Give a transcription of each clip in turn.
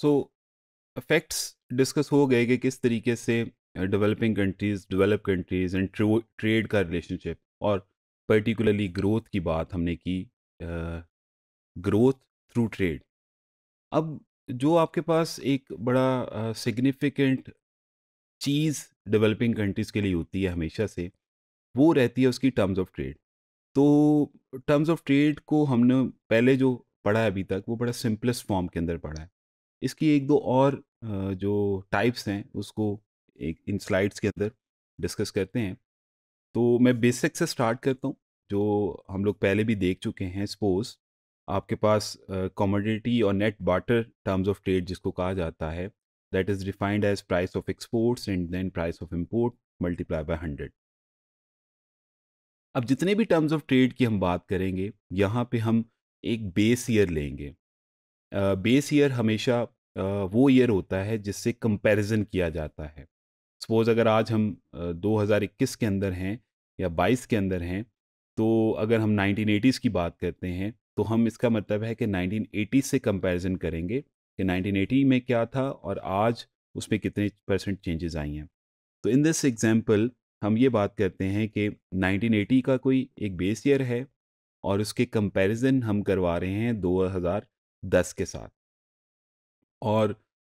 सो effects discuss हो गए कि किस तरीके से developing countries develop countries and trade का रिलेशनशिप और पर्टिकुलरली ग्रोथ की बात हमने की ग्रोथ थ्रू ट्रेड अब जो आपके पास एक बड़ा सिग्निफिकेंट चीज़ डेवलपिंग कंट्रीज़ के लिए होती है हमेशा से वो रहती है उसकी टर्म्स ऑफ ट्रेड तो टर्म्स ऑफ ट्रेड को हमने पहले जो पढ़ा है अभी तक वो बड़ा सिंपलेस्ट फॉर्म के अंदर पढ़ा है इसकी एक दो और जो टाइप्स हैं उसको एक इन स्लाइड्स के अंदर डिस्कस करते हैं तो मैं बेसिक से स्टार्ट करता हूँ जो हम लोग पहले भी देख चुके हैं सपोज आपके पास कॉमोडिटी और net barter terms of trade जिसको कहा जाता है that is defined as price of exports and then price of import multiply by hundred अब जितने भी टर्म्स ऑफ ट्रेड की हम बात करेंगे यहाँ पे हम एक बेस ईयर लेंगे बेस ईयर हमेशा वो ईयर होता है जिससे कंपैरिजन किया जाता है सपोज़ अगर आज हम 2021 के अंदर हैं या 22 के अंदर हैं तो अगर हम 1980s की बात करते हैं तो हम इसका मतलब है कि 1980 से कंपैरिजन करेंगे कि 1980 में क्या था और आज उसमें कितने परसेंट चेंजेस आई हैं तो इन दिस एग्जांपल हम ये बात करते हैं कि 1980 का कोई एक बेस ईयर है और उसके कंपैरिजन हम करवा रहे हैं दस के साथ और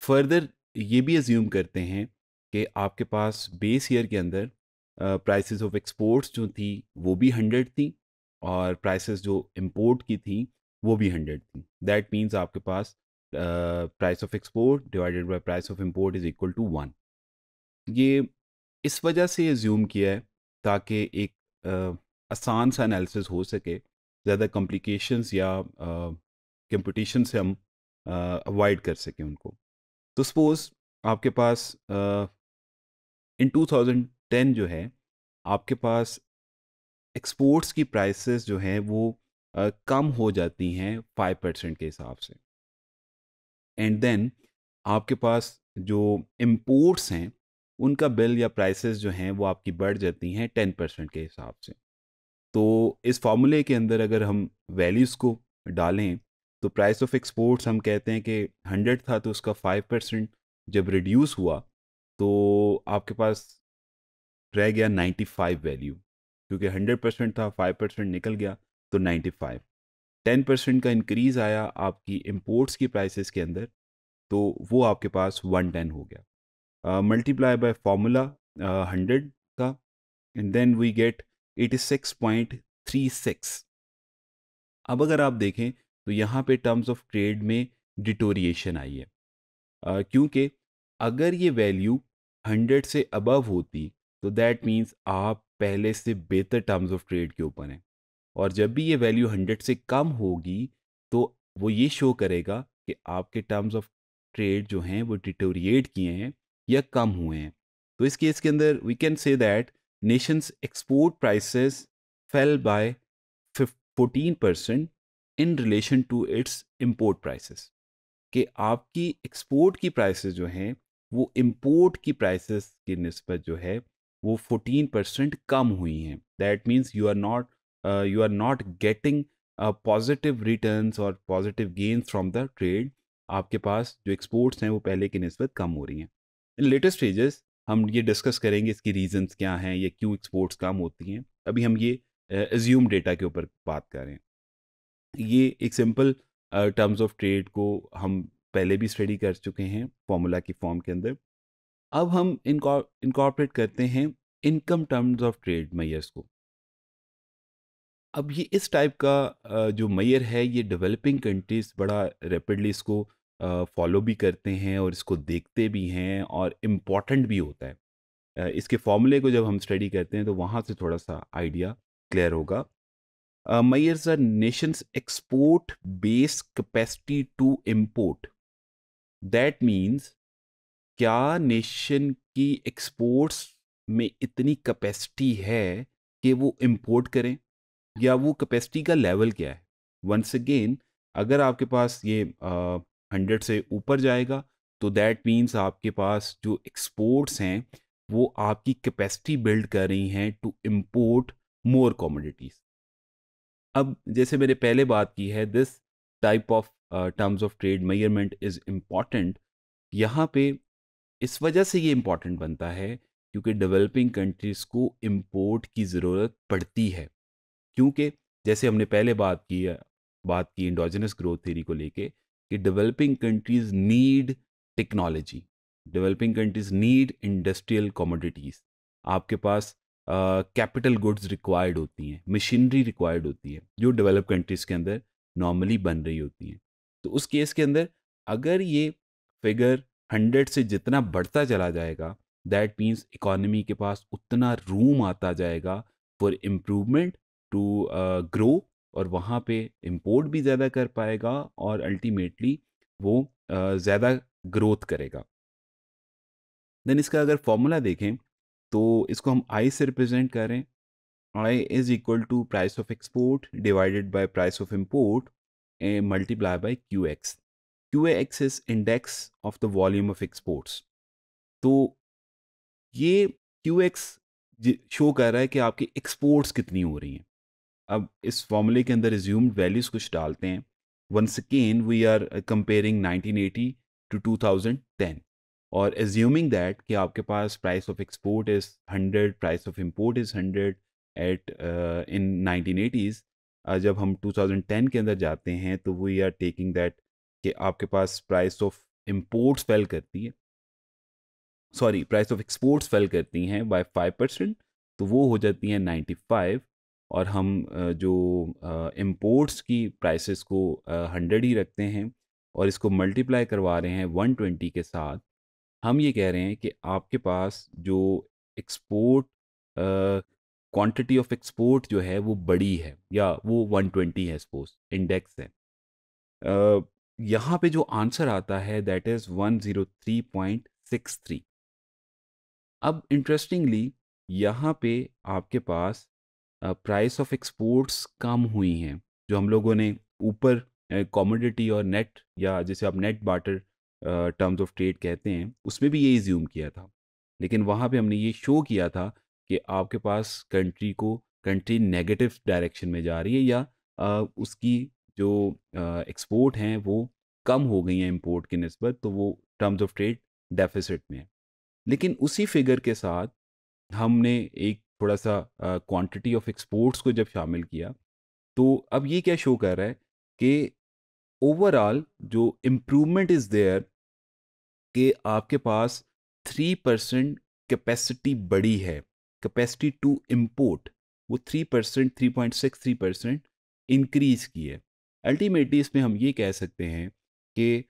फर्दर ये भी एज्यूम करते हैं कि आपके पास बेस ईयर के अंदर प्राइसेस ऑफ एक्सपोर्ट्स जो थी वो भी हंड्रेड थी और प्राइसेस जो इम्पोर्ट की थी वो भी हंड्रेड थी दैट मीन्स आपके पास price of export divided by price of import is equal to one ये इस वजह से एज्यूम किया है ताकि एक आसान सा एनालिसिस हो सके ज़्यादा कॉम्प्लिकेशंस या कंपटीशन से हम अवॉइड कर सकें उनको तो सपोज़ आपके पास इन 2010 जो है आपके पास एक्सपोर्ट्स की प्राइसेस जो हैं वो आ, कम हो जाती हैं फाइव परसेंट के हिसाब से एंड देन आपके पास जो इम्पोर्ट्स हैं उनका बिल या प्राइसेस जो हैं वो आपकी बढ़ जाती हैं टेन परसेंट के हिसाब से तो इस फार्मूले के अंदर अगर हम वैल्यूज़ को डालें तो प्राइस ऑफ एक्सपोर्ट्स हम कहते हैं कि हंड्रेड था तो उसका फाइव परसेंट जब रिड्यूस हुआ तो आपके पास रह गया नाइन्टी फाइव वैल्यू क्योंकि हंड्रेड परसेंट था फाइव परसेंट निकल गया तो नाइन्टी फाइव टेन परसेंट का इंक्रीज़ आया आपकी इम्पोर्ट्स की प्राइसेस के अंदर तो वो आपके पास वन टेन हो गया मल्टीप्लाई बाय फार्मूला हंड्रेड का and then we get eighty six point three six अब अगर आप देखें तो यहाँ पे टर्म्स ऑफ ट्रेड में डिटोरिएशन आई है क्योंकि अगर ये वैल्यू हंड्रेड से अबव होती तो दैट मीन्स आप पहले से बेहतर टर्म्स ऑफ ट्रेड के ऊपर हैं और जब भी ये वैल्यू हंड्रेड से कम होगी तो वो ये शो करेगा कि आपके टर्म्स ऑफ ट्रेड जो हैं वो डिटोरिएट किए हैं या कम हुए हैं तो इस केस के अंदर we can say that nation's export prices fell by fourteen percent in relation to its import prices कि आपकी एक्सपोर्ट की प्राइसेस जो हैं वो इम्पोर्ट की प्राइसेस की नस्बत जो है वो फोटीन परसेंट कम हुई हैं that means you are not you are not getting positive return और positive gains from the trade आपके पास जो एक्सपोर्ट्स हैं वो पहले की नस्बत कम हो रही हैं इन लेटेस्ट स्टेजेस हम ये डिस्कस करेंगे इसकी रीजंस क्या हैं या क्यों एक्सपोर्ट्स कम होती हैं अभी हम ये एज्यूम uh, डेटा के ऊपर बात करें ये एक सिंपल टर्म्स ऑफ ट्रेड को हम पहले भी स्टडी कर चुके हैं फॉर्मूला की फॉर्म के अंदर अब हम इनकॉर्पोरेट करते हैं income terms of trade measures को अब ये इस टाइप का जो मैयर है ये डेवलपिंग कंट्रीज बड़ा रैपिडली इसको फॉलो भी करते हैं और इसको देखते भी हैं और इम्पॉर्टेंट भी होता है इसके फॉर्मूले को जब हम स्टडी करते हैं तो वहाँ से थोड़ा सा आइडिया क्लियर होगा uh, measures a nation's export capacity capacity to import. That means क्या नेशन की एक्सपोर्ट्स में इतनी कैपेसिटी है कि वो इम्पोर्ट करें या वो कैपेसिटी का लेवल क्या है वंस अगेन अगर आपके पास ये हंड्रेड से ऊपर जाएगा तो दैट मीन्स आपके पास जो एक्सपोर्ट्स हैं वो आपकी कैपेसिटी बिल्ड कर रही हैं टू इम्पोर्ट मोर कॉमोडिटीज़ अब जैसे मैंने पहले बात की है this type of terms of trade measurement is important यहाँ पे इस वजह से ये इम्पॉर्टेंट बनता है क्योंकि डेवलपिंग कंट्रीज़ को इम्पोर्ट की ज़रूरत पड़ती है क्योंकि जैसे हमने पहले बात की बात की इंडोजनस ग्रोथ थ्योरी को लेके कि developing countries need technology developing countries need industrial commodities आपके पास कैपिटल गुड्स रिक्वायर्ड होती हैं मशीनरी रिक्वायर्ड होती है जो डेवलप कंट्रीज़ के अंदर नॉर्मली बन रही होती हैं तो उस केस के अंदर अगर ये फिगर हंड्रेड से जितना बढ़ता चला जाएगा दैट मीन्स इकॉनमी के पास उतना रूम आता जाएगा फॉर इम्प्रूवमेंट टू ग्रो और वहाँ पे इम्पोर्ट भी ज़्यादा कर पाएगा और अल्टीमेटली वो uh, ज़्यादा ग्रोथ करेगा देन इसका अगर फॉर्मूला देखें तो इसको हम आई से रिप्रेजेंट करें I is equal to price of export divided by price of import and multiply by Q X Q X is index of the volume of exports तो ये क्यू एक्स शो कर रहा है कि आपकी एक्सपोर्ट्स कितनी हो रही हैं अब इस फॉर्मूले के अंदर रिज्यूम्ड वैल्यूज़ कुछ डालते हैं once again we are comparing 1980 to 2010 और एज्यूमिंग दैट कि आपके पास price of export is hundred price of import is hundred at in nineteen eighties जब हम टू थाउजेंड टेन के अंदर जाते हैं तो वी आर टेकिंग दैट कि आपके पास प्राइस ऑफ इम्पोर्ट्स फेल करती है sorry price of exports fall करती हैं बाय फाइव परसेंट तो वो हो जाती हैं नाइन्टी फाइव और हम uh, जो इम्पोर्ट्स uh, की प्राइसेस को हंड्रेड uh, ही रखते हैं और इसको मल्टीप्लाई करवा रहे हैं वन ट्वेंटी के साथ हम ये कह रहे हैं कि आपके पास जो एक्सपोर्ट क्वांटिटी ऑफ एक्सपोर्ट जो है वो बड़ी है या वो 120 है सपोज इंडेक्स है uh, यहाँ पे जो आंसर आता है दैट इज़ 103.63 अब इंटरेस्टिंगली यहाँ पे आपके पास प्राइस ऑफ एक्सपोर्ट्स कम हुई हैं जो हम लोगों ने ऊपर कॉमोडिटी और नेट या जैसे आप net barter terms of trade कहते हैं उसमें भी यही ज्यूम किया था लेकिन वहाँ पे हमने ये शो किया था कि आपके पास कंट्री को कंट्री नेगेटिव डायरेक्शन में जा रही है या आ, उसकी जो एक्सपोर्ट हैं वो कम हो गई हैं इम्पोर्ट की नस्बत तो वो टर्म्स ऑफ ट्रेड डेफिसिट में है लेकिन उसी फिगर के साथ हमने एक थोड़ा सा क्वांटिटी ऑफ एक्सपोर्ट्स को जब शामिल किया तो अब ये क्या शो कर रहा है कि ओवरऑल जो इम्प्रूवमेंट इज़ देयर कि आपके पास थ्री परसेंट कैपेसिटी बढ़ी है कैपेसिटी टू इम्पोर्ट वो three percent three point six three percent increase की है अल्टीमेटली इसमें हम ये कह सकते हैं कि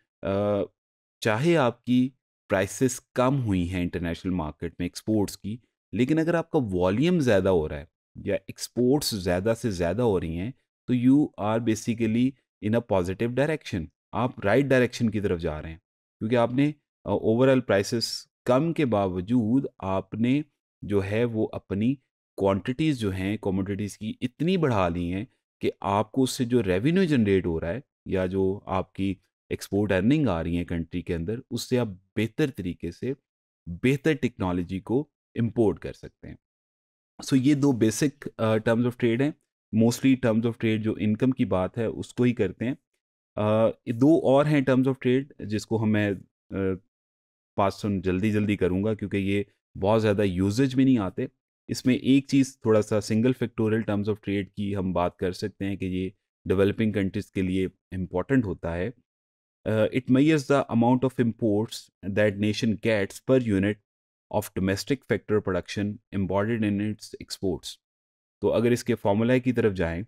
चाहे आपकी प्राइसेस कम हुई हैं इंटरनेशनल मार्केट में एक्सपोर्ट्स की लेकिन अगर आपका वॉल्यूम ज़्यादा हो रहा है या एक्सपोर्ट्स ज़्यादा से ज़्यादा हो रही हैं तो you are basically in a positive direction आप राइट right डायरेक्शन की तरफ जा रहे हैं क्योंकि आपने ओवरऑल uh, प्राइसेस कम के बावजूद आपने जो है वो अपनी क्वांटिटीज़ जो हैं कॉमोडिटीज़ की इतनी बढ़ा ली हैं कि आपको उससे जो रेवेन्यू जनरेट हो रहा है या जो आपकी एक्सपोर्ट अर्निंग आ रही है कंट्री के अंदर उससे आप बेहतर तरीके से बेहतर टेक्नोलॉजी को इम्पोर्ट कर सकते हैं सो so, ये दो बेसिक टर्म्स ऑफ ट्रेड हैं मोस्टली टर्म्स ऑफ ट्रेड जो इनकम की बात है उसको ही करते हैं uh, दो और हैं टर्म्स ऑफ ट्रेड जिसको हम मैं पास ऑन जल्दी जल्दी करूँगा क्योंकि ये बहुत ज़्यादा यूजेज में नहीं आते इसमें एक चीज़ थोड़ा सा single factorial terms of trade की हम बात कर सकते हैं कि ये डेवलपिंग कंट्रीज़ के लिए इम्पॉर्टेंट होता है it measures the amount of imports that nation gets per unit of domestic factor production embodied in its exports तो अगर इसके फॉर्मूला की तरफ जाएं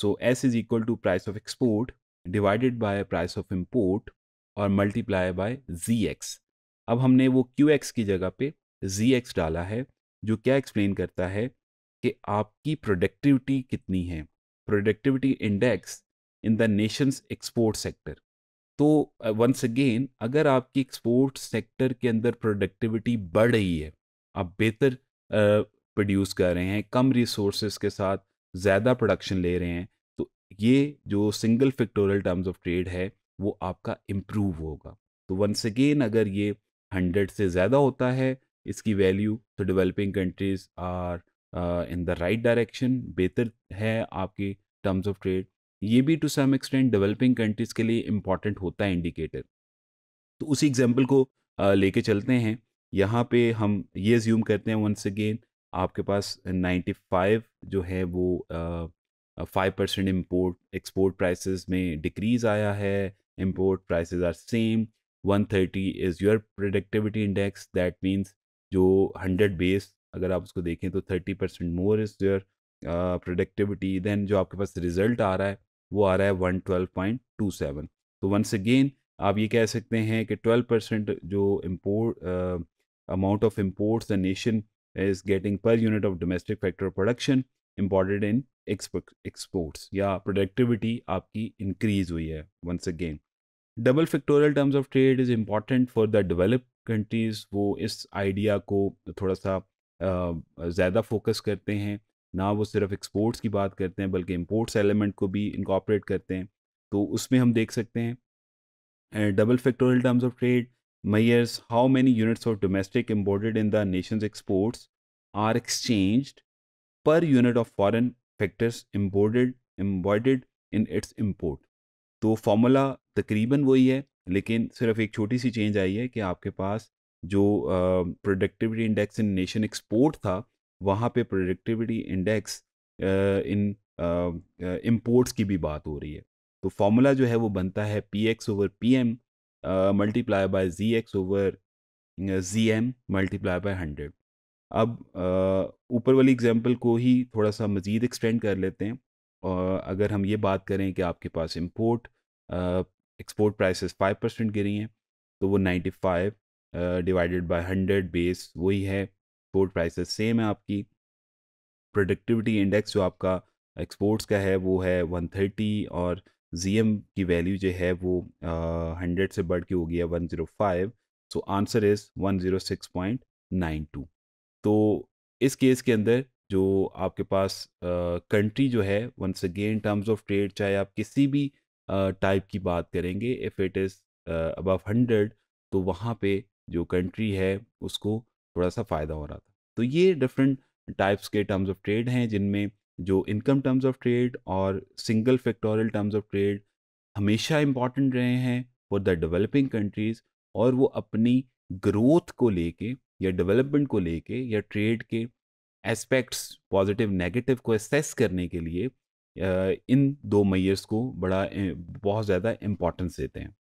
so S is equal to price of export divided by price of import और multiply by G X अब हमने वो क्यू एक्स की जगह पे जी एक्स डाला है जो क्या एक्सप्लेन करता है कि आपकी प्रोडक्टिविटी कितनी है productivity index in the nation's export sector तो वंस अगेन अगर आपकी एक्सपोर्ट सेक्टर के अंदर प्रोडक्टिविटी बढ़ रही है आप बेहतर प्रोड्यूस कर रहे हैं कम रिसोर्स के साथ ज़्यादा प्रोडक्शन ले रहे हैं तो ये जो single factorial terms of trade है वो आपका इम्प्रूव होगा तो वंस अगेन अगर ये हंड्रेड से ज़्यादा होता है इसकी वैल्यू तो developing countries are in the right direction बेहतर है आपकी टर्म्स ऑफ ट्रेड ये भी to some extent developing countries के लिए इम्पॉर्टेंट होता है इंडिकेटर तो उसी एग्जाम्पल को uh, लेके चलते हैं यहाँ पे हम ये ज्यूम करते हैं वंस अगेन आपके पास 95 जो है वो five percent import export prices में डिक्रीज आया है import prices are same 130 is your productivity index that means जो 100 बेस अगर आप उसको देखें तो 30 percent more is your productivity then जो आपके पास रिजल्ट आ रहा है वो आ रहा है 112.27 तो वंस अगेन आप ये कह सकते हैं कि 12 परसेंट जो import amount of imports the nation is getting per unit of domestic factor production important in exports या प्रोडक्टिविटी आपकी इंक्रीज हुई है once again double factorial terms of trade is important for the develop countries वो इस idea को थोड़ा सा ज़्यादा फोकस करते हैं ना वो सिर्फ एक्सपोर्ट्स की बात करते हैं बल्कि इम्पोर्ट्स एलिमेंट को भी इनकॉपरेट करते हैं तो उसमें हम देख सकते हैं double factorial terms of trade measures how many units of domestic imported in the nation's exports are exchanged per unit of foreign factors imported embodied in its import तो फार्मूला तकरीबन वही है लेकिन सिर्फ एक छोटी सी चेंज आई है कि आपके पास जो productivity index in nation export था वहाँ पे प्रोडक्टिविटी इंडेक्स इन इम्पोर्ट्स की भी बात हो रही है तो फार्मूला जो है वो बनता है P X over P M multiply by G X over G M multiply by hundred अब ऊपर वाली एग्जांपल को ही थोड़ा सा मज़ीद एक्सटेंड कर लेते हैं और अगर हम ये बात करें कि आपके पास import export prices five percent गिरी हैं तो वो ninety five divided by hundred base वही है एक्सपोर्ट प्राइसेस सेम है आपकी प्रोडक्टिविटी इंडेक्स जो आपका एक्सपोर्ट्स का है वो है वन थर्टी और जी की वैल्यू जो है वो हंड्रेड से बढ़ के हो गया one zero five so answer is one zero six point nine two तो इस केस के अंदर जो आपके पास कंट्री uh, जो है once again terms of trade चाहे आप किसी भी टाइप uh, की बात करेंगे if it is above hundred तो वहाँ पे जो कंट्री है उसको थोड़ा सा फ़ायदा हो रहा था तो ये डिफरेंट टाइप्स के टर्म्स ऑफ ट्रेड हैं जिनमें जो इनकम टर्म्स ऑफ ट्रेड और single factorial terms of trade हमेशा इम्पॉर्टेंट रहे हैं फॉर द डेवलपिंग कंट्रीज़ और वो अपनी ग्रोथ को लेके या डेवलपमेंट को लेके या ट्रेड के एस्पेक्ट्स पॉजिटिव नेगेटिव को असेस करने के लिए इन दो मैयर्स को बड़ा बहुत ज़्यादा इम्पोर्टेंस देते हैं